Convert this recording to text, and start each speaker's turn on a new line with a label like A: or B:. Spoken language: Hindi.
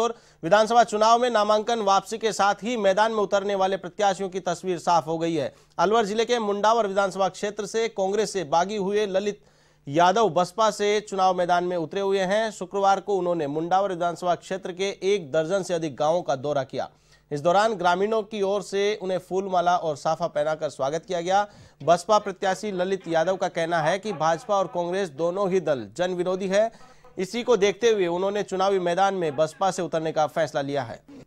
A: और विधानसभा चुनाव में नामांकन वापसी के साथ ही मैदान में उतरने वाले प्रत्याशियों की तस्वीर साफ हो गई है अलवर जिले के मुंडावर विधानसभा क्षेत्र से कांग्रेस से बागी हुए ललित यादव बसपा से चुनाव मैदान में उतरे हुए हैं शुक्रवार को उन्होंने मुंडावर विधानसभा क्षेत्र के एक दर्जन से अधिक गांवों का दौरा किया इस दौरान ग्रामीणों की ओर से उन्हें फूलमाला और साफा पहनाकर स्वागत किया गया बसपा प्रत्याशी ललित यादव का कहना है कि भाजपा और कांग्रेस दोनों ही दल जन विरोधी है इसी को देखते हुए उन्होंने चुनावी मैदान में बसपा से उतरने का फैसला लिया है